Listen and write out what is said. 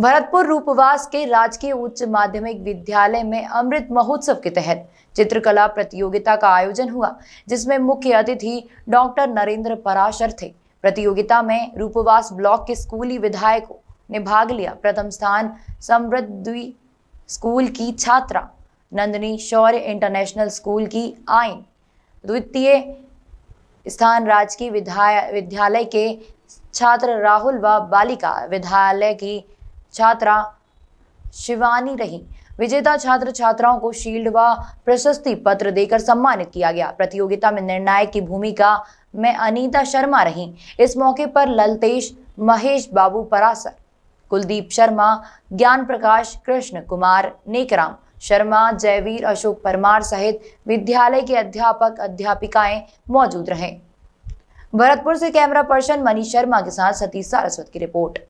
भरतपुर रूपवास के राजकीय उच्च माध्यमिक विद्यालय में अमृत महोत्सव के तहत चित्रकला प्रतियोगिता का आयोजन हुआ जिसमें मुख्य अतिथि डॉक्टर नरेंद्र पराशर थे प्रतियोगिता में रूपवास ब्लॉक के स्कूली विधायकों ने भाग लिया प्रथम स्थान समृद्धि स्कूल की छात्रा नंदनी शौर्य इंटरनेशनल स्कूल की आयन द्वितीय स्थान राजकीय विद्यालय के छात्र राहुल व बालिका विद्यालय की छात्रा शिवानी रही विजेता छात्र छात्राओं को शील्ड व प्रशस्ति पत्र देकर सम्मानित किया गया प्रतियोगिता में निर्णायक की भूमिका में अनीता शर्मा रही इस मौके पर ललतेश महेश बाबू परासर कुलदीप शर्मा ज्ञान प्रकाश कृष्ण कुमार नेकराम शर्मा जयवीर अशोक परमार सहित विद्यालय के अध्यापक अध्यापिकाएं मौजूद रहे भरतपुर से कैमरा पर्सन मनीष शर्मा के साथ सतीश सारस्वत की रिपोर्ट